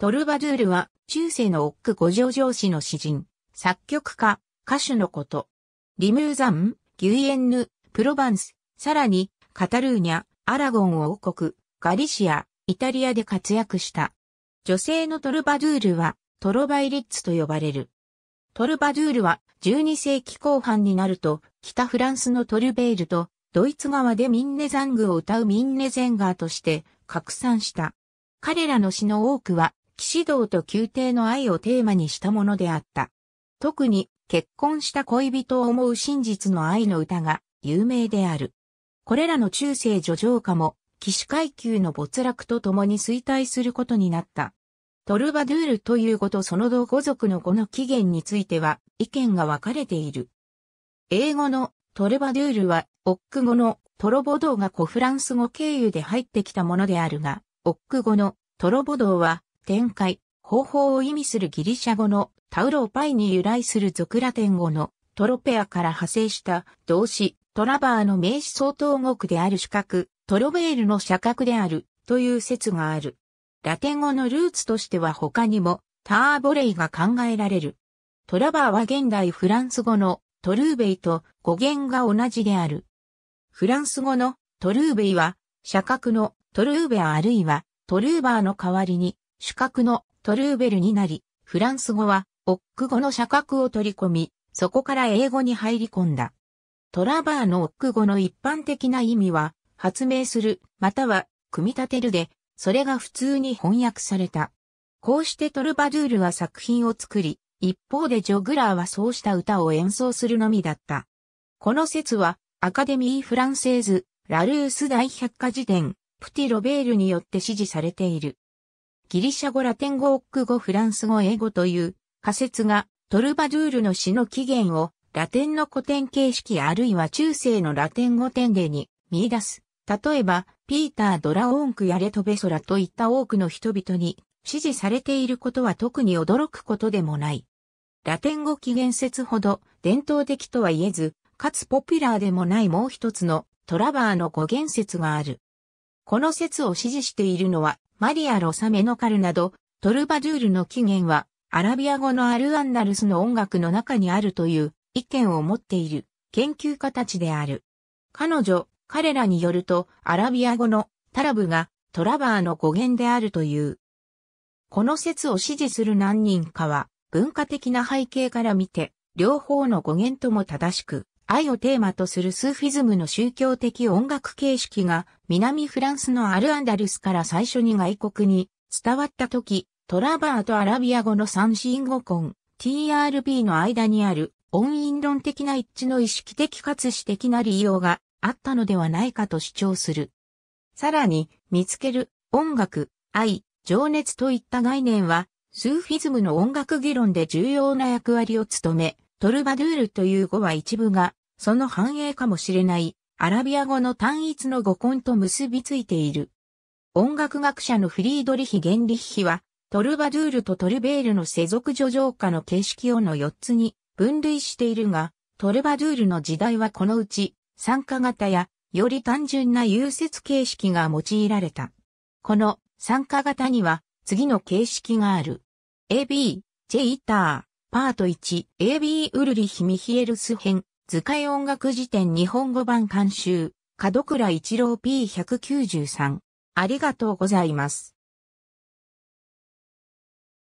トルバドゥールは、中世のオック五条城市の詩人、作曲家、歌手のこと。リムーザン、ギュイエンヌ、プロバンス、さらに、カタルーニャ、アラゴン王国、ガリシア、イタリアで活躍した。女性のトルバドゥールは、トロバイリッツと呼ばれる。トルバドゥールは、12世紀後半になると、北フランスのトルベールと、ドイツ側でミンネザングを歌うミンネゼンガーとして、拡散した。彼らの詩の多くは、騎士道と宮廷の愛をテーマにしたものであった。特に結婚した恋人を思う真実の愛の歌が有名である。これらの中世叙情歌も騎士階級の没落とともに衰退することになった。トルバドゥールという語とその同語族の語の起源については意見が分かれている。英語のトルバドゥールはオック語のトロボドーが古フランス語経由で入ってきたものであるが、オック語のトロボドーは展開、方法を意味するギリシャ語のタウローパイに由来する俗ラテン語のトロペアから派生した動詞トラバーの名詞相当語句である主格、トロベールの社格であるという説がある。ラテン語のルーツとしては他にもターボレイが考えられる。トラバーは現代フランス語のトルーベイと語源が同じである。フランス語のトルーベイは社格のトルーベアあるいはトルーバーの代わりに主格のトルーベルになり、フランス語はオック語の社格を取り込み、そこから英語に入り込んだ。トラバーのオック語の一般的な意味は、発明する、または、組み立てるで、それが普通に翻訳された。こうしてトルバドゥールは作品を作り、一方でジョグラーはそうした歌を演奏するのみだった。この説は、アカデミー・フランセーズ・ラルース大百科事典、プティ・ロベールによって支持されている。ギリシャ語ラテン語オック語フランス語英語という仮説がトルバドゥールの詩の起源をラテンの古典形式あるいは中世のラテン語典礼に見出す。例えば、ピーター・ドラオンクやレトベソラといった多くの人々に支持されていることは特に驚くことでもない。ラテン語起源説ほど伝統的とは言えず、かつポピュラーでもないもう一つのトラバーの語源説がある。この説を支持しているのは、マリア・ロサメノカルなど、トルバドゥールの起源は、アラビア語のアル・アンダルスの音楽の中にあるという意見を持っている研究家たちである。彼女、彼らによると、アラビア語のタラブがトラバーの語源であるという。この説を支持する何人かは、文化的な背景から見て、両方の語源とも正しく、愛をテーマとするスーフィズムの宗教的音楽形式が南フランスのアルアンダルスから最初に外国に伝わった時、トラバーとアラビア語の三神語根 TRB の間にある音韻論的な一致の意識的かつ詩的な利用があったのではないかと主張する。さらに、見つける、音楽、愛、情熱といった概念は、スーフィズムの音楽議論で重要な役割を務め、トルバドゥールという語は一部がその繁栄かもしれないアラビア語の単一の語根と結びついている。音楽学者のフリードリヒ・ゲンリッヒは、トルバドゥールとトルベールの世俗叙情歌の形式をの4つに分類しているが、トルバドゥールの時代はこのうち、参加型や、より単純な融雪形式が用いられた。この参加型には、次の形式がある。AB、チェイター、パート1、AB ウルリヒ・ミヒエルス編、図解音楽辞典日本語版監修、角倉一郎 P193。ありがとうございます。